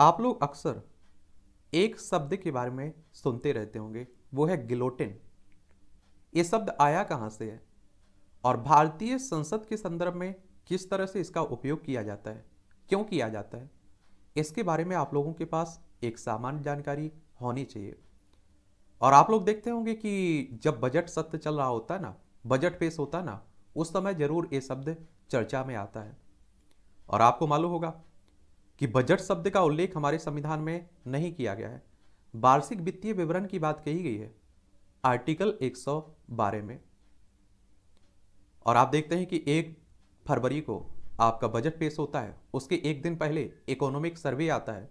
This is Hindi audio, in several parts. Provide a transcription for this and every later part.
आप लोग अक्सर एक शब्द के बारे में सुनते रहते होंगे वो है गिलोटिन ये शब्द आया कहाँ से है और भारतीय संसद के संदर्भ में किस तरह से इसका उपयोग किया जाता है क्यों किया जाता है इसके बारे में आप लोगों के पास एक सामान्य जानकारी होनी चाहिए और आप लोग देखते होंगे कि जब बजट सत्र चल रहा होता है ना बजट पेश होता है ना उस समय जरूर ये शब्द चर्चा में आता है और आपको मालूम होगा कि बजट शब्द का उल्लेख हमारे संविधान में नहीं किया गया है वार्षिक वित्तीय विवरण की बात कही गई है आर्टिकल 112 में और आप देखते हैं कि एक फरवरी को आपका बजट पेश होता है उसके एक दिन पहले इकोनॉमिक सर्वे आता है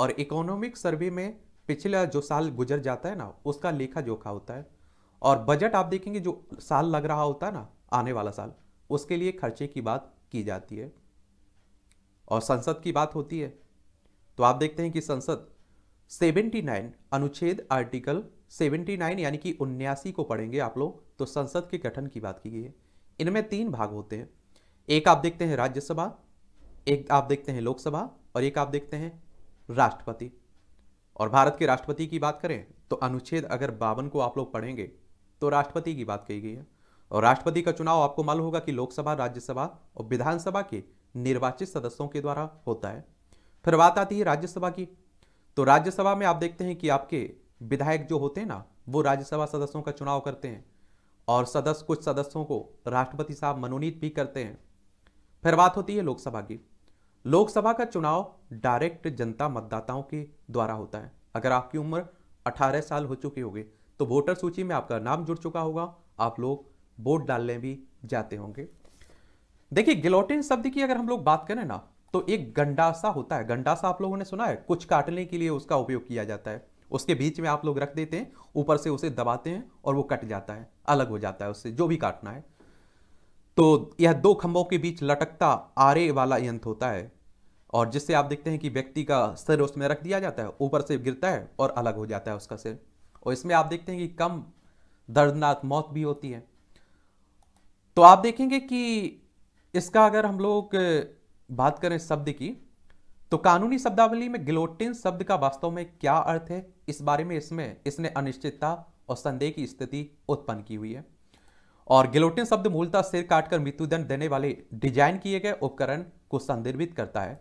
और इकोनॉमिक सर्वे में पिछला जो साल गुजर जाता है ना उसका लेखा जोखा होता है और बजट आप देखेंगे जो साल लग रहा होता है ना आने वाला साल उसके लिए खर्चे की बात की जाती है और संसद की बात होती है तो आप देखते हैं कि संसद 79 अनुच्छेद आर्टिकल 79 यानी कि उन्यासी को पढ़ेंगे आप लोग तो संसद के गठन की बात की गई है इनमें तीन भाग होते हैं एक आप देखते हैं राज्यसभा एक आप देखते हैं लोकसभा और एक आप देखते हैं राष्ट्रपति और भारत के राष्ट्रपति की बात करें तो अनुच्छेद अगर बावन को आप लोग पढ़ेंगे तो राष्ट्रपति की बात कही गई है और राष्ट्रपति का चुनाव आपको मालूम होगा कि लोकसभा राज्यसभा और विधानसभा के निर्वाचित सदस्यों के द्वारा होता है फिर बात आती है राज्यसभा की तो राज्यसभा में आप देखते हैं कि आपके विधायक जो होते हैं ना वो राज्यसभा सदस्यों का चुनाव करते हैं और सदस्य कुछ सदस्यों को राष्ट्रपति साहब मनोनीत भी करते हैं फिर बात होती है लोकसभा की लोकसभा का चुनाव डायरेक्ट जनता मतदाताओं के द्वारा होता है अगर आपकी उम्र 18 साल हो चुकी होगी तो वोटर सूची में आपका नाम जुड़ चुका होगा आप लोग वोट डालने भी जाते होंगे देखिए गिलोटिन शब्द की अगर हम लोग बात करें ना तो एक गंडासा होता है गंडासा आप लोगों ने सुना है कुछ काटने के लिए उसका उपयोग किया जाता है उसके बीच में आप लोग रख देते हैं ऊपर से उसे दबाते हैं और वो कट जाता है अलग हो जाता है उससे जो भी काटना है तो यह दो खंभों के बीच लटकता आरे वाला यंत्र होता है और जिससे आप देखते हैं कि व्यक्ति का सिर उसमें रख दिया जाता है ऊपर से गिरता है और अलग हो जाता है उसका सिर और इसमें आप देखते हैं कि कम दर्दनाक मौत भी होती है तो आप देखेंगे कि इसका अगर हम लोग बात करें शब्द की तो कानूनी शब्दावली में गिलोटिन शब्द का वास्तव में क्या अर्थ है इस बारे में इसमें इसने अनिश्चितता और संदेह की स्थिति उत्पन्न की हुई है और गिलोटिन शब्द मूलतः सिर काटकर मृत्युदंड देने वाले डिजाइन किए गए उपकरण को संदर्भित करता है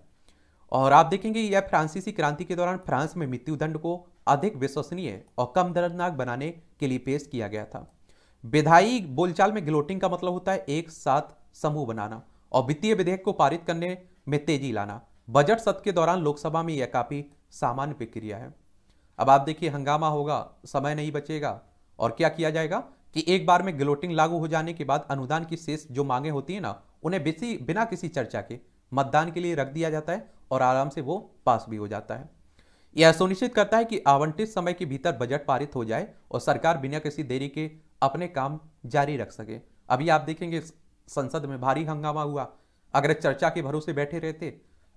और आप देखेंगे यह फ्रांसीसी क्रांति के दौरान फ्रांस में मृत्युदंड को अधिक विश्वसनीय और कम दर्दनाक बनाने के लिए पेश किया गया था विधायी बोलचाल में गिलोटिन का मतलब होता है एक साथ समूह बनाना और वित्तीय विधेयक को पारित करने में तेजी लाना बजट सत्र के दौरान लोकसभा में यह काफी सामान्य प्रक्रिया है अब आप देखिए हंगामा होगा समय नहीं बचेगा और क्या किया जाएगा कि एक बार में ग्लोटिंग लागू हो जाने के बाद अनुदान की शेष जो मांगे होती है ना उन्हें बेसी बिना किसी चर्चा के मतदान के लिए रख दिया जाता है और आराम से वो पास भी हो जाता है यह सुनिश्चित करता है कि आवंटित समय के भीतर बजट पारित हो जाए और सरकार बिना किसी देरी के अपने काम जारी रख सके अभी आप देखेंगे संसद में भारी हंगामा हुआ अगर चर्चा के भरोसे बैठे रहते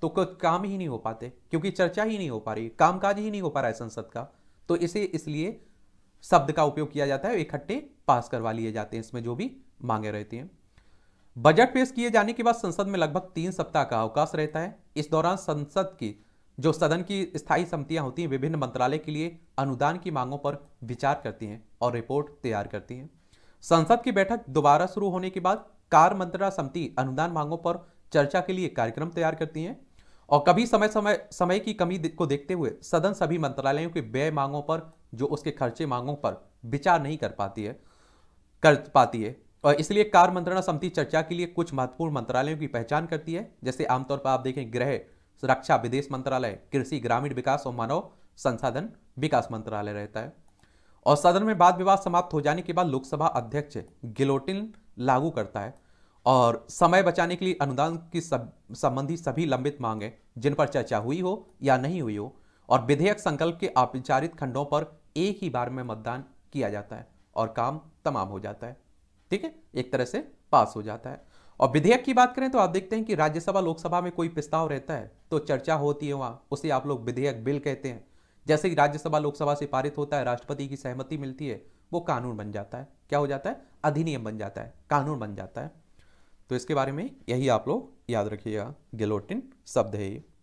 तो कुछ काम ही नहीं हो पाते क्योंकि चर्चा ही नहीं हो पा रही कामकाज ही नहीं हो पा रहा है संसद का तो इसे इसलिए शब्द का उपयोग किया जाता है इकट्ठे पास करवा लिए जाते हैं इसमें जो भी मांगे रहती हैं बजट पेश किए जाने के बाद संसद में लगभग तीन सप्ताह का अवकाश रहता है इस दौरान संसद की जो सदन की स्थायी समितियां होती हैं विभिन्न मंत्रालय के लिए अनुदान की मांगों पर विचार करती हैं और रिपोर्ट तैयार करती हैं संसद की बैठक दोबारा शुरू होने के बाद कार्य मंत्रणा समिति अनुदान मांगों पर चर्चा के लिए कार्यक्रम तैयार करती है और कभी समय समय समय की कमी को देखते हुए सदन सभी मंत्रालयों के व्यय मांगों पर जो उसके खर्चे मांगों पर विचार नहीं कर पाती है कर पाती है और इसलिए कार मंत्रणा समिति चर्चा के लिए कुछ महत्वपूर्ण मंत्रालयों की पहचान करती है जैसे आमतौर पर आप देखें गृह रक्षा विदेश मंत्रालय कृषि ग्रामीण विकास और मानव संसाधन विकास मंत्रालय रहता है और सदन में वाद विवाद समाप्त हो जाने के बाद लोकसभा अध्यक्ष गिलोटिन लागू करता है और समय बचाने के लिए अनुदान की सब संबंधी सभी लंबित मांगें जिन पर चर्चा हुई हो या नहीं हुई हो और विधेयक संकल्प के अपचारित खंडों पर एक ही बार में मतदान किया जाता है और काम तमाम हो जाता है ठीक है एक तरह से पास हो जाता है और विधेयक की बात करें तो आप देखते हैं कि राज्यसभा लोकसभा में कोई प्रस्ताव रहता है तो चर्चा होती है वहाँ उसे आप लोग विधेयक बिल कहते हैं जैसे कि राज्यसभा लोकसभा से पारित होता है राष्ट्रपति की सहमति मिलती है वो कानून बन जाता है क्या हो जाता है अधिनियम बन जाता है कानून बन जाता है तो इसके बारे में यही आप लोग याद रखिएगा गिलोटिन शब्द है ये